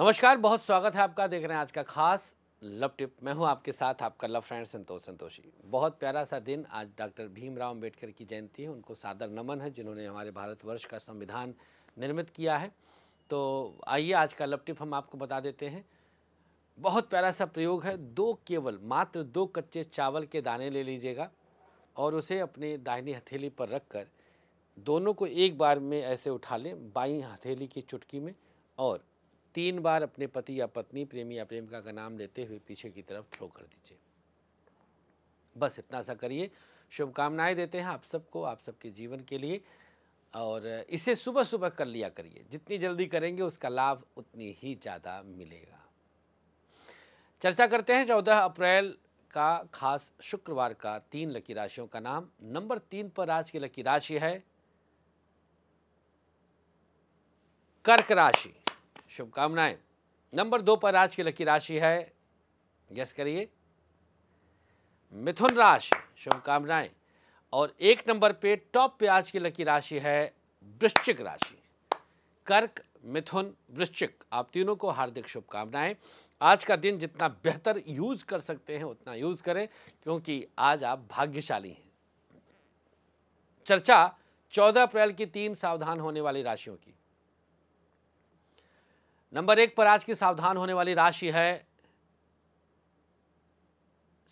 नमस्कार बहुत स्वागत है आपका देख रहे हैं आज का खास लव टिप मैं हूं आपके साथ आपका लव फ्रेंड संतोष संतोषी बहुत प्यारा सा दिन आज डॉक्टर भीमराव अम्बेडकर की जयंती है उनको सादर नमन है जिन्होंने हमारे भारतवर्ष का संविधान निर्मित किया है तो आइए आज का लव टिप हम आपको बता देते हैं बहुत प्यारा सा प्रयोग है दो केवल मात्र दो कच्चे चावल के दाने ले लीजिएगा और उसे अपने दाहिनी हथेली पर रख कर दोनों को एक बार में ऐसे उठा लें बाई हथेली की चुटकी में और तीन बार अपने पति या पत्नी प्रेमी या प्रेमिका का नाम लेते हुए पीछे की तरफ थ्रो कर दीजिए बस इतना सा करिए शुभकामनाएं देते हैं आप सबको आप सबके जीवन के लिए और इसे सुबह सुबह कर लिया करिए जितनी जल्दी करेंगे उसका लाभ उतनी ही ज़्यादा मिलेगा चर्चा करते हैं चौदह अप्रैल का खास शुक्रवार का तीन लकी राशियों का नाम नंबर तीन पर आज की लकी राशि है कर्क राशि शुभकामनाएं नंबर दो पर आज की लकी राशि है गैस करिए मिथुन राशि शुभकामनाएं और एक नंबर पे टॉप पे आज की लकी राशि है वृश्चिक राशि कर्क मिथुन वृश्चिक आप तीनों को हार्दिक शुभकामनाएं आज का दिन जितना बेहतर यूज कर सकते हैं उतना यूज करें क्योंकि आज आप भाग्यशाली हैं चर्चा 14 अप्रैल की तीन सावधान होने वाली राशियों की नंबर एक पर आज की सावधान होने वाली राशि है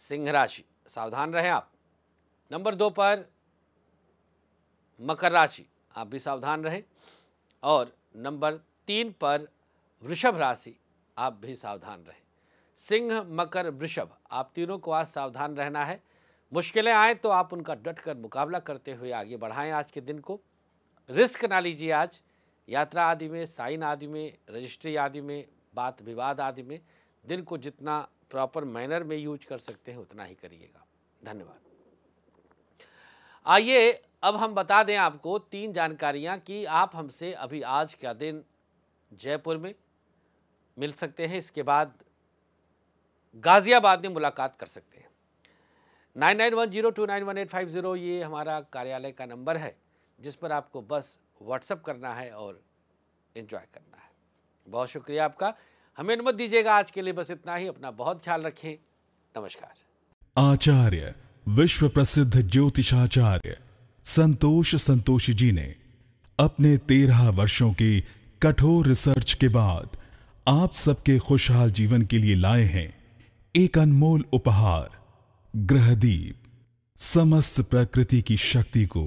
सिंह राशि सावधान रहें आप नंबर दो पर मकर राशि आप भी सावधान रहें और नंबर तीन पर वृषभ राशि आप भी सावधान रहें सिंह मकर वृषभ आप तीनों को आज सावधान रहना है मुश्किलें आए तो आप उनका डट कर मुकाबला करते हुए आगे बढ़ाएं आज के दिन को रिस्क ना लीजिए आज यात्रा आदि में साइन आदि में रजिस्ट्री आदि में बात विवाद आदि में दिन को जितना प्रॉपर मैनर में यूज कर सकते हैं उतना ही करिएगा धन्यवाद आइए अब हम बता दें आपको तीन जानकारियां कि आप हमसे अभी आज का दिन जयपुर में मिल सकते हैं इसके बाद गाज़ियाबाद में मुलाकात कर सकते हैं nine nine one zero two nine one eight five zero ये हमारा कार्यालय का नंबर है जिस पर आपको बस व्हाट्सअप करना है और इन्जॉय करना है बहुत शुक्रिया आपका हमें अनुमति दीजिएगा आज के लिए बस इतना ही अपना बहुत ख्याल रखें नमस्कार आचार्य विश्व प्रसिद्ध ज्योतिषाचार्य संतोष संतोषी जी ने अपने तेरह वर्षों की कठोर रिसर्च के बाद आप सबके खुशहाल जीवन के लिए लाए हैं एक अनमोल उपहार ग्रहदीप समस्त प्रकृति की शक्ति को